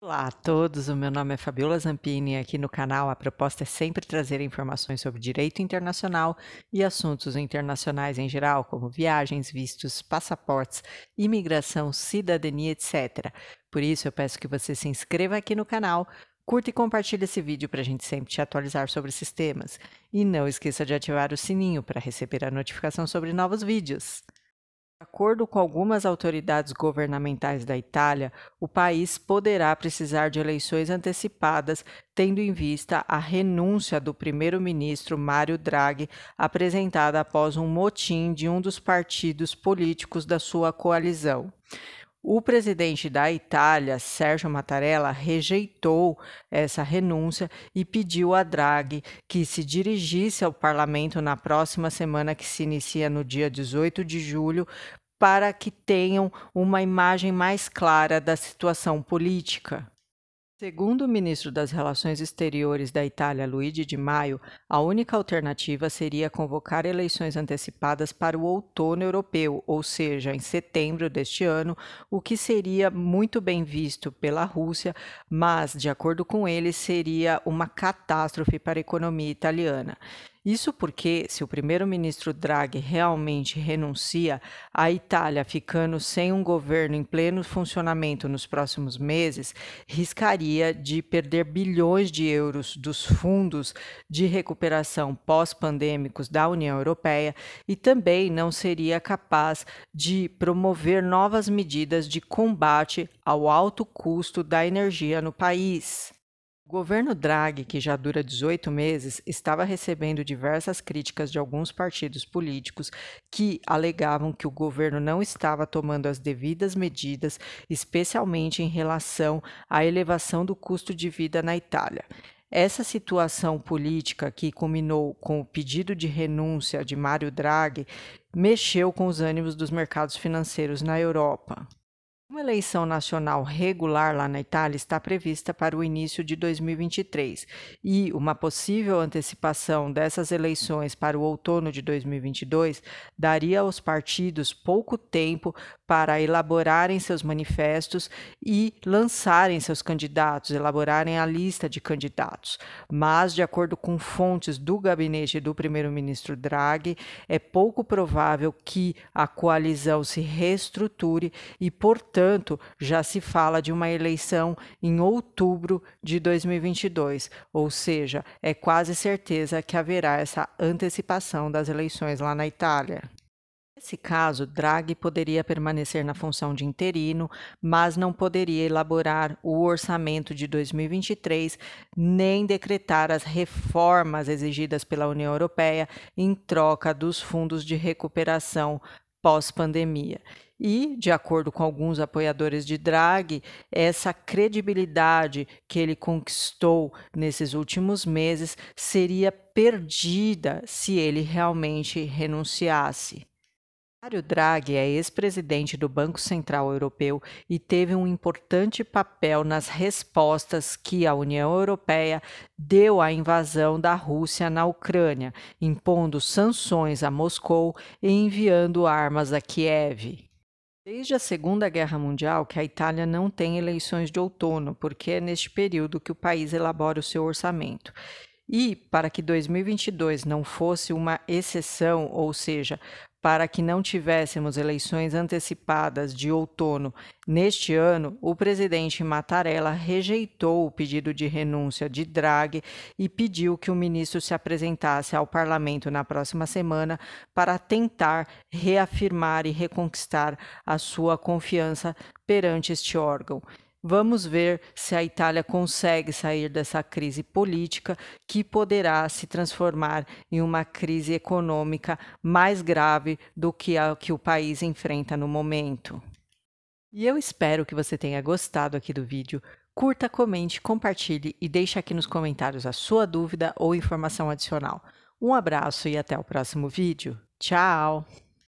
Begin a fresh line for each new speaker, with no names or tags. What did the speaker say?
Olá a todos, o meu nome é Fabiola Zampini e aqui no canal a proposta é sempre trazer informações sobre direito internacional e assuntos internacionais em geral, como viagens, vistos, passaportes, imigração, cidadania, etc. Por isso eu peço que você se inscreva aqui no canal, curta e compartilhe esse vídeo para a gente sempre te atualizar sobre esses temas. E não esqueça de ativar o sininho para receber a notificação sobre novos vídeos. De acordo com algumas autoridades governamentais da Itália, o país poderá precisar de eleições antecipadas, tendo em vista a renúncia do primeiro-ministro Mário Draghi, apresentada após um motim de um dos partidos políticos da sua coalizão. O presidente da Itália, Sérgio Mattarella, rejeitou essa renúncia e pediu a Draghi que se dirigisse ao parlamento na próxima semana, que se inicia no dia 18 de julho, para que tenham uma imagem mais clara da situação política. Segundo o ministro das Relações Exteriores da Itália, Luigi Di Maio, a única alternativa seria convocar eleições antecipadas para o outono europeu, ou seja, em setembro deste ano, o que seria muito bem visto pela Rússia, mas, de acordo com ele, seria uma catástrofe para a economia italiana. Isso porque, se o primeiro-ministro Draghi realmente renuncia, a Itália ficando sem um governo em pleno funcionamento nos próximos meses, riscaria de perder bilhões de euros dos fundos de recuperação pós-pandêmicos da União Europeia e também não seria capaz de promover novas medidas de combate ao alto custo da energia no país. O governo Draghi, que já dura 18 meses, estava recebendo diversas críticas de alguns partidos políticos que alegavam que o governo não estava tomando as devidas medidas, especialmente em relação à elevação do custo de vida na Itália. Essa situação política, que culminou com o pedido de renúncia de Mário Draghi, mexeu com os ânimos dos mercados financeiros na Europa. Uma eleição nacional regular lá na Itália está prevista para o início de 2023 e uma possível antecipação dessas eleições para o outono de 2022 daria aos partidos pouco tempo para elaborarem seus manifestos e lançarem seus candidatos, elaborarem a lista de candidatos. Mas, de acordo com fontes do gabinete do primeiro-ministro Draghi, é pouco provável que a coalizão se reestruture e, portanto, já se fala de uma eleição em outubro de 2022, ou seja, é quase certeza que haverá essa antecipação das eleições lá na Itália. Nesse caso, Draghi poderia permanecer na função de interino, mas não poderia elaborar o orçamento de 2023 nem decretar as reformas exigidas pela União Europeia em troca dos fundos de recuperação pós-pandemia. E, de acordo com alguns apoiadores de Draghi, essa credibilidade que ele conquistou nesses últimos meses seria perdida se ele realmente renunciasse. Mário Draghi é ex-presidente do Banco Central Europeu e teve um importante papel nas respostas que a União Europeia deu à invasão da Rússia na Ucrânia, impondo sanções a Moscou e enviando armas a Kiev. Desde a Segunda Guerra Mundial que a Itália não tem eleições de outono, porque é neste período que o país elabora o seu orçamento. E, para que 2022 não fosse uma exceção, ou seja, para que não tivéssemos eleições antecipadas de outono neste ano, o presidente Mattarella rejeitou o pedido de renúncia de Draghi e pediu que o ministro se apresentasse ao parlamento na próxima semana para tentar reafirmar e reconquistar a sua confiança perante este órgão. Vamos ver se a Itália consegue sair dessa crise política, que poderá se transformar em uma crise econômica mais grave do que a que o país enfrenta no momento. E eu espero que você tenha gostado aqui do vídeo. Curta, comente, compartilhe e deixe aqui nos comentários a sua dúvida ou informação adicional. Um abraço e até o próximo vídeo. Tchau!